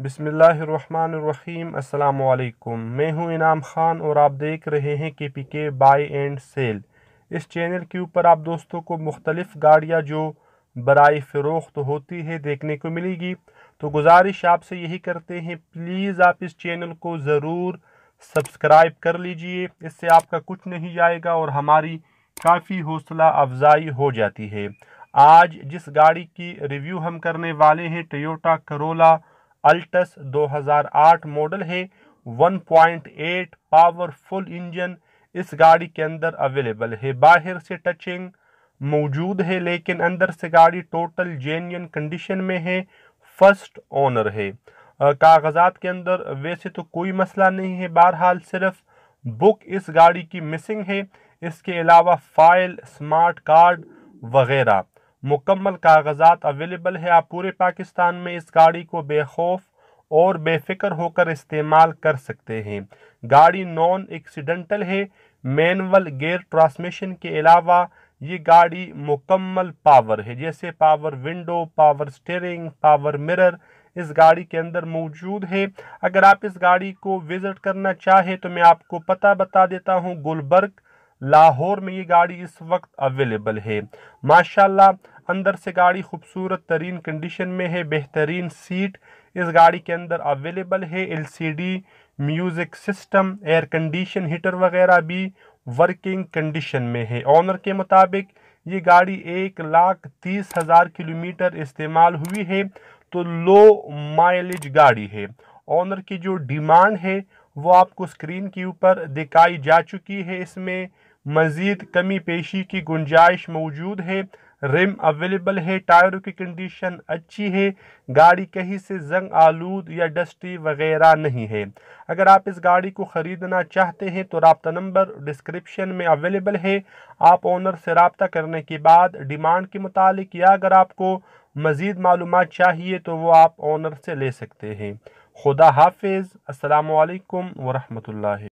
बिसमीम् अल्लाम मैं हूं इनाम खान और आप देख रहे हैं के P K buy and sell इस चैनल के ऊपर आप दोस्तों को मुख्तलिफ़ गाड़ियाँ जो बरए फ़रोख्त तो होती है देखने को मिलेगी तो गुजारिश आपसे यही करते हैं प्लीज़ आप इस चैनल को ज़रूर सब्सक्राइब कर लीजिए इससे आपका कुछ नहीं जाएगा और हमारी काफ़ी हौसला अफजाई हो जाती है आज जिस गाड़ी की रिव्यू हम करने वाले हैं टोटा करोला अल्टस 2008 मॉडल है 1.8 पावरफुल इंजन इस गाड़ी के अंदर अवेलेबल है बाहर से टचिंग मौजूद है लेकिन अंदर से गाड़ी टोटल जेन्यन कंडीशन में है फर्स्ट ओनर है कागजात के अंदर वैसे तो कोई मसला नहीं है बहरहाल सिर्फ बुक इस गाड़ी की मिसिंग है इसके अलावा फाइल स्मार्ट कार्ड वगैरह मुकम्मल कागजात अवेलेबल है आप पूरे पाकिस्तान में इस गाड़ी को बेखौफ और बेफिक्र होकर इस्तेमाल कर सकते हैं गाड़ी नॉन एक्सीडेंटल है मैनुअल गेयर ट्रांसमिशन के अलावा ये गाड़ी मुकम्मल पावर है जैसे power window power steering power mirror इस गाड़ी के अंदर मौजूद है अगर आप इस गाड़ी को विज़िट करना चाहें तो मैं आपको पता बता देता हूँ गुलबर्ग लाहौर में ये गाड़ी इस वक्त अवेलेबल है माशाल्लाह अंदर से गाड़ी खूबसूरत तरीन कंडीशन में है बेहतरीन सीट इस गाड़ी के अंदर अवेलेबल है LCD music system air condition heater वगैरह भी वर्किंग कंडीशन में है ऑनर के मुताबिक ये गाड़ी एक लाख तीस हज़ार किलोमीटर इस्तेमाल हुई है तो लो माइलेज गाड़ी है ऑनर की जो डिमांड है वो आपको स्क्रीन के ऊपर दिखाई जा चुकी है इसमें मज़ीद कमी पेशी की गुंजाइश मौजूद है रिम अवेलेबल है टायरों की कंडीशन अच्छी है गाड़ी कहीं से जंग आलूद या डस्टी वगैरह नहीं है अगर आप इस गाड़ी को ख़रीदना चाहते हैं तो रबता नंबर डिस्क्रिप्शन में अवेलेबल है आप ओनर से रबता करने के बाद डिमांड के मुतालिक या अगर आपको मज़ीद मालूम चाहिए तो वह आप ओनर से ले सकते हैं खुदा हाफिज़ असलकम वरहमल